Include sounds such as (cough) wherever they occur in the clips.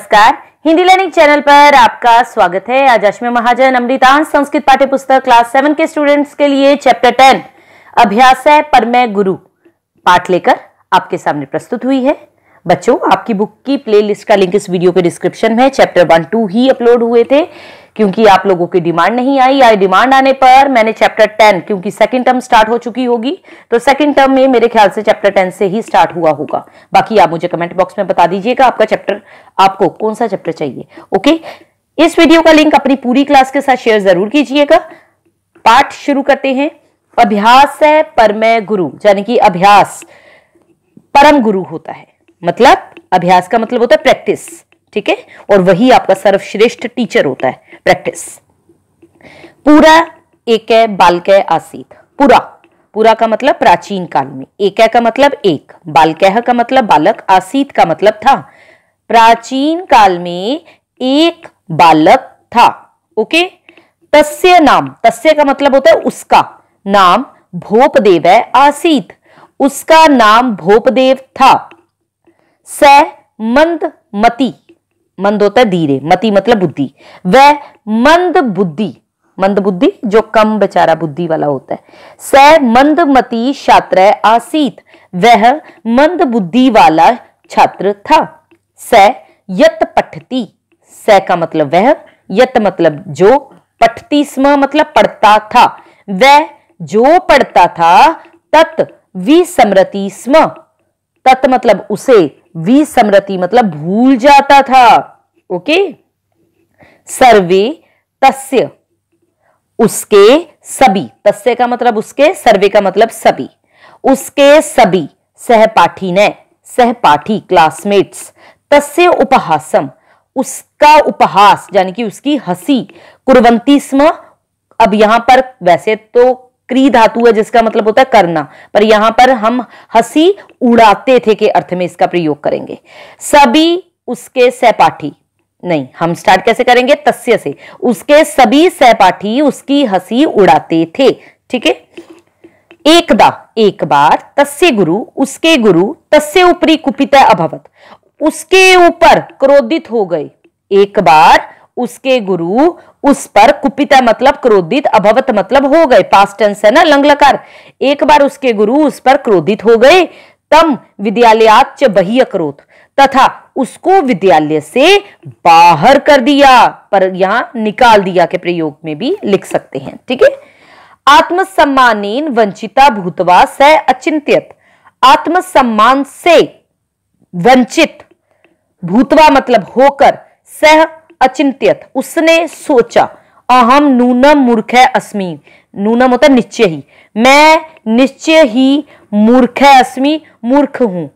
नमस्कार Hindi learning channel पर आपका स्वागत है आज अश्मी महाजन अमृतांश संस्कृत पाठ्य पुस्तक क्लास सेवन के स्टूडेंट्स के लिए चैप्टर टेन अभ्यास है पर मैं गुरु पाठ लेकर आपके सामने प्रस्तुत हुई है बच्चों आपकी बुक की प्लेलिस्ट का लिंक इस वीडियो के डिस्क्रिप्शन में चैप्टर वन टू ही अपलोड हुए थे क्योंकि आप लोगों की डिमांड नहीं आई आई डिमांड आने पर मैंने चैप्टर टेन क्योंकि सेकंड टर्म स्टार्ट हो चुकी होगी तो सेकंड टर्म में मेरे ख्याल से चैप्टर टेन से ही स्टार्ट हुआ होगा बाकी आप मुझे कमेंट बॉक्स में बता दीजिएगा आपका चैप्टर आपको कौन सा चैप्टर चाहिए ओके इस वीडियो का लिंक अपनी पूरी क्लास के साथ शेयर जरूर कीजिएगा पाठ शुरू करते हैं अभ्यास है परमय गुरु यानी कि अभ्यास परम गुरु होता है मतलब अभ्यास का मतलब होता है प्रैक्टिस ठीक है और वही आपका सर्वश्रेष्ठ टीचर होता है प्रैक्टिस पूरा एक है बालक आसीत पूरा पूरा का मतलब प्राचीन काल में एक का मतलब एक बालकह का मतलब बालक आसीत का मतलब था प्राचीन काल में एक बालक था ओके तस्य नाम तस्य का मतलब होता है उसका नाम भोपदेव है आसीत उसका नाम भोपदेव था स मंद मती मंद होता है धीरे मती मतलब बुद्धि वह मंद बुद्धि मंद बुद्धि जो कम बेचारा बुद्धि वाला होता है स मंद मती छात्र आसीत वह मंद बुद्धि वाला छात्र था स यत पठती स का मतलब वह यत मतलब जो पठती स्म मतलब पढ़ता था वह जो पढ़ता था तत् विस्मृति स्म तत् मतलब उसे विस्मृति मतलब भूल जाता था ओके सर्वे तस्य उसके सभी तस्य का मतलब उसके सर्वे का मतलब सभी उसके सभी सहपाठी ने सहपाठी क्लासमेट्स तस्य उपहासम उसका उपहास यानी कि उसकी हंसी कुरवंती स्म अब यहां पर वैसे तो क्री धातु है जिसका मतलब होता है करना पर यहां पर हम हंसी उड़ाते थे के अर्थ में इसका प्रयोग करेंगे सभी उसके सहपाठी नहीं हम स्टार्ट कैसे करेंगे तस्य से उसके सभी सहपाठी उसकी हंसी उड़ाते थे ठीक है एकदा एक बार तस्य गुरु उसके गुरु तस्य ऊपरी कुपित अभवत उसके ऊपर क्रोधित हो गए एक बार उसके गुरु उस पर कुपित मतलब क्रोधित अभवत मतलब हो गए पास्ट टेंस है ना लंगलकार एक बार उसके गुरु उस पर क्रोधित हो गए तम विद्यालयाच बही अक्रोध तथा उसको विद्यालय से बाहर कर दिया पर यहां निकाल दिया के प्रयोग में भी लिख सकते हैं ठीक है आत्मसम्मानीन वंचिता भूतवा स अचिंत्यत आत्मसम्मान से वंचित भूतवा मतलब होकर सह अचिंत्यत उसने सोचा अहम नूनम मूर्ख है अस्मी नूनम होता मतलब निश्चय ही मैं निश्चय ही मूर्ख है अस्मी मूर्ख हूं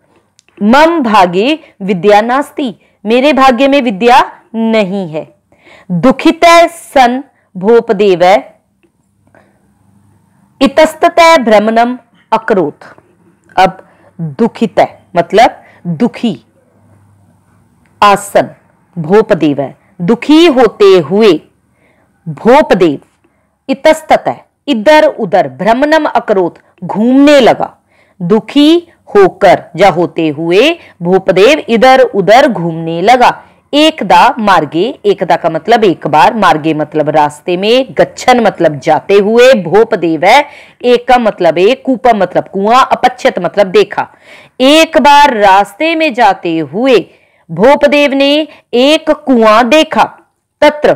मम भागे विद्या नास्ती मेरे भाग्य में विद्या नहीं है दुखित सन भोपदेव इतस्त भ्रमणम अक्रोत अब दुखित मतलब दुखी आसन भोपदेव है दुखी होते हुए भोपदेव इतस्तत इधर उधर भ्रमणम अक्रोत घूमने लगा दुखी होकर या होते हुए भूपदेव इधर उधर घूमने लगा एकदा मार्गे एकदा का मतलब एक बार मार्गे मतलब रास्ते में गच्छन मतलब जाते हुए भोपदेव है एक का मतलब एक कूप मतलब कुआं अपच्छत मतलब देखा एक बार रास्ते में जाते हुए भूपदेव ने एक कुआं देखा तत्र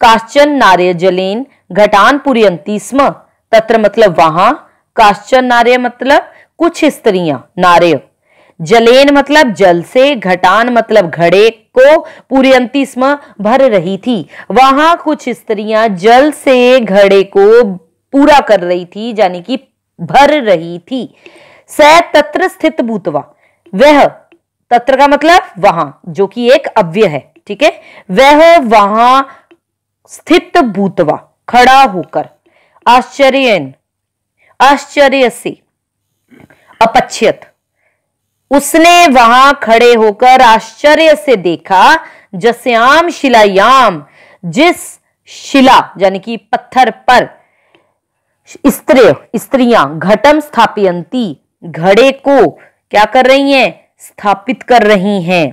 काश्चन नार्य जलेन घटान पुरियंती स्म तत्र मतलब वहां काश्चन नार्य मतलब कुछ स्त्रियां नार्य जलेन मतलब जल से घटान मतलब घड़े को पूरी स्म भर रही थी वहां कुछ स्त्रियां जल से घड़े को पूरा कर रही थी यानी कि भर रही थी स तत्र स्थित भूतवा वह तत्र का मतलब वहां जो कि एक अव्य है ठीक है वह वहां स्थित भूतवा खड़ा होकर आश्चर्य आश्चर्य से अपच्छित उसने वहां खड़े होकर आश्चर्य से देखा जस्याम शिलायाम जिस शिला यानी कि पत्थर पर स्त्री स्त्रियां घटम स्थापियंती घड़े को क्या कर रही हैं स्थापित कर रही हैं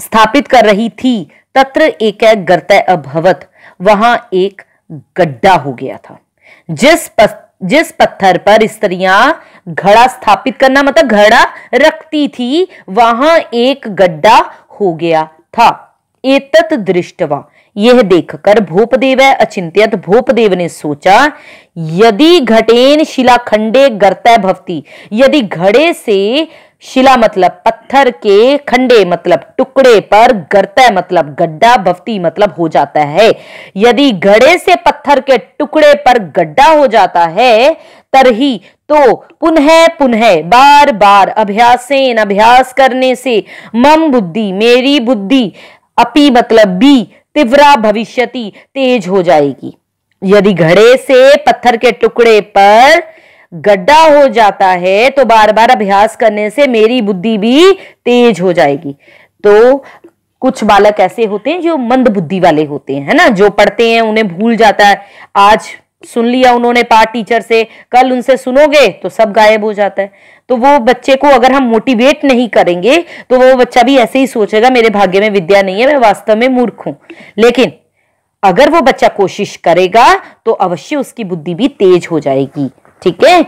स्थापित कर रही थी तत्र एक गर्त अभवत वहां एक गड्ढा हो गया था जिस जिस पत्थर पर स्त्रियां घड़ा स्थापित करना मतलब घड़ा रखती थी वहां एक गड्ढा हो गया था एतत दृष्टवा यह देखकर भूपदेव अचिंत्यत भूपदेव ने सोचा यदि घटेन शिलाखंडे गर्त भवती यदि घड़े से शिला मतलब पत्थर के खंडे मतलब टुकड़े पर गर्त मतलब गड्ढा भवती मतलब हो जाता है यदि घड़े से पत्थर के टुकड़े पर गड्ढा हो जाता है तरही तो पुनः पुनः बार बार अभ्यास अभ्यास करने से मम बुद्धि मेरी बुद्धि अपी मतलब बी तीव्रा भविष्यति तेज हो जाएगी यदि घड़े से पत्थर के टुकड़े पर गड्ढा हो जाता है तो बार बार अभ्यास करने से मेरी बुद्धि भी तेज हो जाएगी तो कुछ बालक ऐसे होते हैं जो मंद बुद्धि वाले होते हैं है ना जो पढ़ते हैं उन्हें भूल जाता है आज सुन लिया उन्होंने पाठ टीचर से कल उनसे सुनोगे तो सब गायब हो जाता है तो वो बच्चे को अगर हम मोटिवेट नहीं करेंगे तो वो बच्चा भी ऐसे ही सोचेगा मेरे भाग्य में विद्या नहीं है मैं वास्तव में मूर्ख हूं लेकिन अगर वो बच्चा कोशिश करेगा तो अवश्य उसकी बुद्धि भी तेज हो जाएगी ठीक है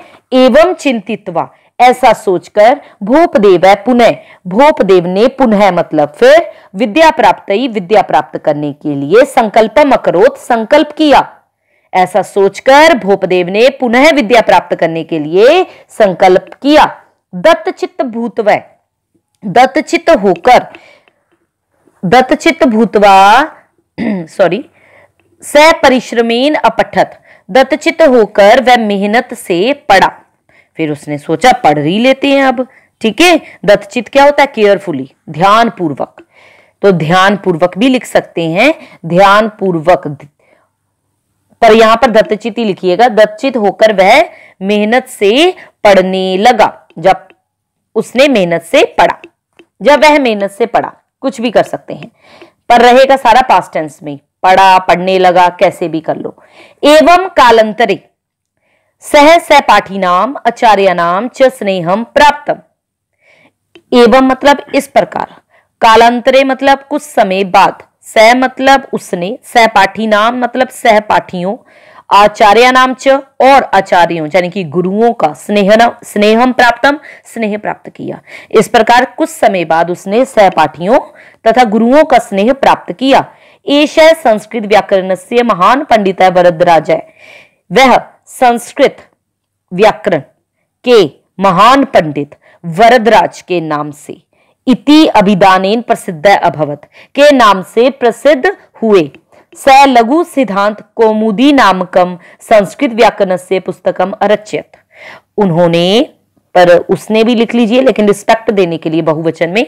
एवं चिंतित्वा ऐसा सोचकर भोपदेव है पुनः भोपदेव ने पुनः मतलब फिर विद्या प्राप्त ही विद्या प्राप्त करने के लिए संकल्प अकरोत संकल्प किया ऐसा सोचकर भोपदेव ने पुनः विद्या प्राप्त करने के लिए संकल्प किया दत्तचित्त भूतव दत्तचित्त होकर दत्तचित्त भूतवा सॉरी (clears throat) सपरिश्रमेन अपठत दत्तचित होकर वह मेहनत से पढ़ा फिर उसने सोचा पढ़ ही लेते हैं अब ठीक है दत्तचित क्या होता है केयरफुली ध्यान पूर्वक तो ध्यान पूर्वक भी लिख सकते हैं ध्यान पूर्वक पर यहां पर दत्तचित ही लिखिएगा दत्तचित होकर वह मेहनत से पढ़ने लगा जब उसने मेहनत से पढ़ा जब वह मेहनत से पढ़ा कुछ भी कर सकते हैं पर रहेगा सारा पास्ट टेंस में पढ़ा पढ़ने लगा कैसे भी कर लो एवं कालंतरे सह सहपाठी नाम आचार्य नाम च स्नेहम प्राप्त एवं मतलब इस प्रकार कालांतरे मतलब कुछ समय बाद सह मतलब उसने सहपाठी नाम मतलब सहपाठियों आचार्य नाम च और आचार्यों यानी कि गुरुओं का स्नेह स्नेहम प्राप्तम स्नेह प्राप्त किया इस प्रकार कुछ समय बाद उसने सहपाठियों तथा गुरुओं का स्नेह प्राप्त किया एष संस्कृत व्याकरण से महान पंडित है वरदराज है वह संस्कृत व्याकरण के महान पंडित वरदराज के नाम से इति अभिदानेन प्रसिद्ध अभवत के नाम से प्रसिद्ध हुए स लघु सिद्धांत कौमुदी नामकम संस्कृत व्याकरण से पुस्तकम अरचित उन्होंने पर उसने भी लिख लीजिए लेकिन रिस्पेक्ट देने के लिए बहुवचन में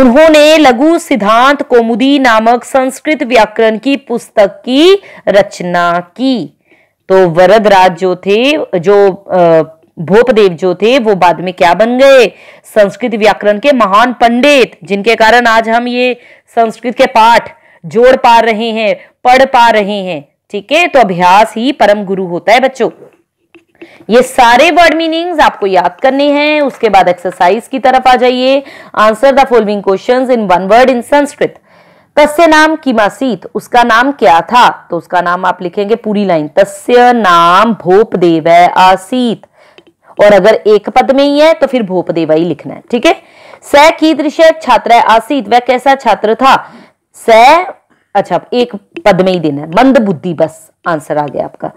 उन्होंने लघु सिद्धांत कोमुदी नामक संस्कृत व्याकरण की पुस्तक की रचना की तो वरदराज जो थे जो भोपदेव जो थे वो बाद में क्या बन गए संस्कृत व्याकरण के महान पंडित जिनके कारण आज हम ये संस्कृत के पाठ जोड़ पा रहे हैं पढ़ पा रहे हैं ठीक है तो अभ्यास ही परम गुरु होता है बच्चों ये सारे वर्ड मीनिंग्स आपको याद करने हैं उसके बाद एक्सरसाइज की तरफ आ जाइए answer the following questions in one word in Sanskrit तस्य नाम किमासीत उसका नाम क्या था तो उसका नाम आप लिखेंगे पूरी लाइन तस्य नाम भोपदेव आसीत और अगर एक पद में ही है तो फिर भोपदेवा ही लिखना है ठीक है सह की दृश्य छात्र आसीत वह कैसा छात्र था सह अच्छा एक पद में ही देना है मंद बुद्धि बस आंसर आ गया आपका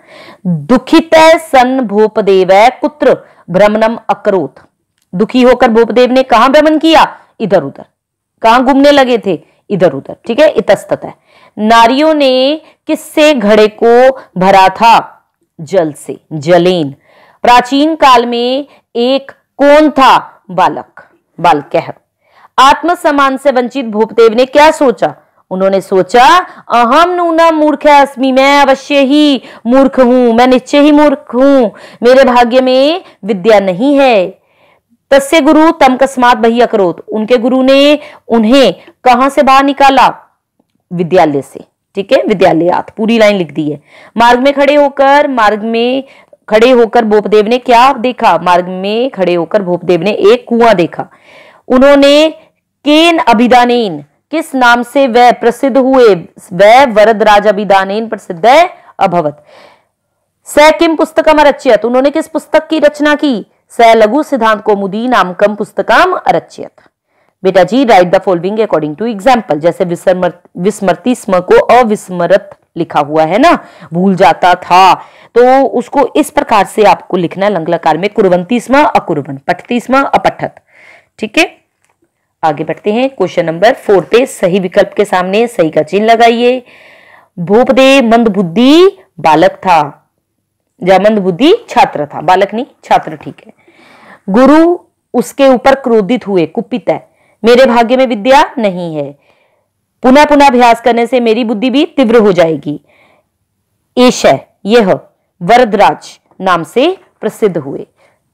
दुखित सन भूपदेव कुत्र भ्रमणम अक्रोत दुखी होकर भूपदेव ने कहा भ्रमण किया इधर उधर कहा घूमने लगे थे इधर उधर ठीक है इतस्तत है नारियों ने किससे घड़े को भरा था जल से जलेन प्राचीन काल में एक कौन था बालक बालक आत्म आत्मसमान से वंचित भूपदेव ने क्या सोचा उन्होंने सोचा अहम नूना मूर्ख अस्मी मैं अवश्य ही मूर्ख हूं मैं निश्चय ही मूर्ख हूं मेरे भाग्य में विद्या नहीं है तस्य गुरु तम कस्मात बही अक्रोत उनके गुरु ने उन्हें कहां से बाहर निकाला विद्यालय से ठीक है आत पूरी लाइन लिख दी है मार्ग में खड़े होकर मार्ग में खड़े होकर भोपदेव ने क्या देखा मार्ग में खड़े होकर भोपदेव ने एक कुआं देखा उन्होंने केन अभिदानेन किस नाम से वह प्रसिद्ध हुए वह वरद राजाभिदानेन प्रसिद्ध अभवत स किम पुस्तक अरचियत उन्होंने किस पुस्तक की रचना की स लघु सिद्धांत कौमुदी नामकम पुस्तक अरचियत बेटा जी write the following according to example जैसे विस्मृति स्म को अविस्मृत लिखा हुआ है ना भूल जाता था तो उसको इस प्रकार से आपको लिखना है लंगलाकार में कुरवंती स्म अकुर पठती स्म अपठत ठीक है आगे बढ़ते हैं क्वेश्चन नंबर फोर पे सही विकल्प के सामने सही का चिन्ह लगाइए भूपदेव मंद बुद्धि बालक था या मंद बुद्धि छात्र था बालक नहीं छात्र ठीक है गुरु उसके ऊपर क्रोधित हुए कुपित है मेरे भाग्य में विद्या नहीं है पुनः पुनः अभ्यास करने से मेरी बुद्धि भी तीव्र हो जाएगी एशय यह वरदराज नाम से प्रसिद्ध हुए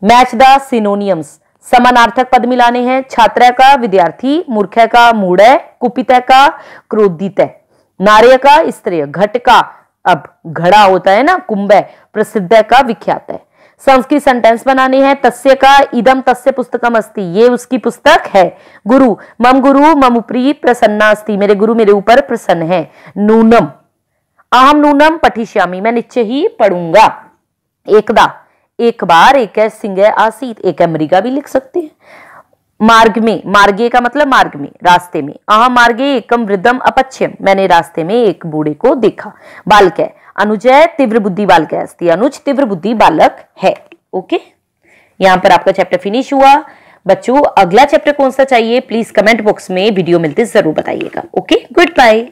मैच द सिनोनियम्स समानार्थक पद मिलाने हैं छात्र का विद्यार्थी मूर्ख का मूढ़ कुपित का क्रोधित नार्य का स्त्रीय घट का अब घड़ा होता है ना कुंभ प्रसिद्ध का विख्यात है संस्कृत सेंटेंस बनाने हैं तस्य का इदम तस्य पुस्तकम अस्ति ये उसकी पुस्तक है गुरु मम गुरु मम उपरी प्रसन्ना अस्ति मेरे गुरु मेरे ऊपर प्रसन्न है नूनम अहम नूनम पठिश्यामी मैं निश्चय ही पढ़ूंगा एकदा एक बार एक है सिंह है आसीत एक है मृगा भी लिख सकते हैं मार्ग में मार्गे का मतलब मार्ग में रास्ते में अह मार्गे एकम वृद्धम अपच्छम मैंने रास्ते में एक बूढ़े को देखा बालक है अनुजय तीव्र बुद्धि बालक है अस्थि अनुज तीव्र बुद्धि बालक है ओके यहां पर आपका चैप्टर फिनिश हुआ बच्चों अगला चैप्टर कौन सा चाहिए प्लीज कमेंट बॉक्स में वीडियो मिलते जरूर बताइएगा ओके गुड बाय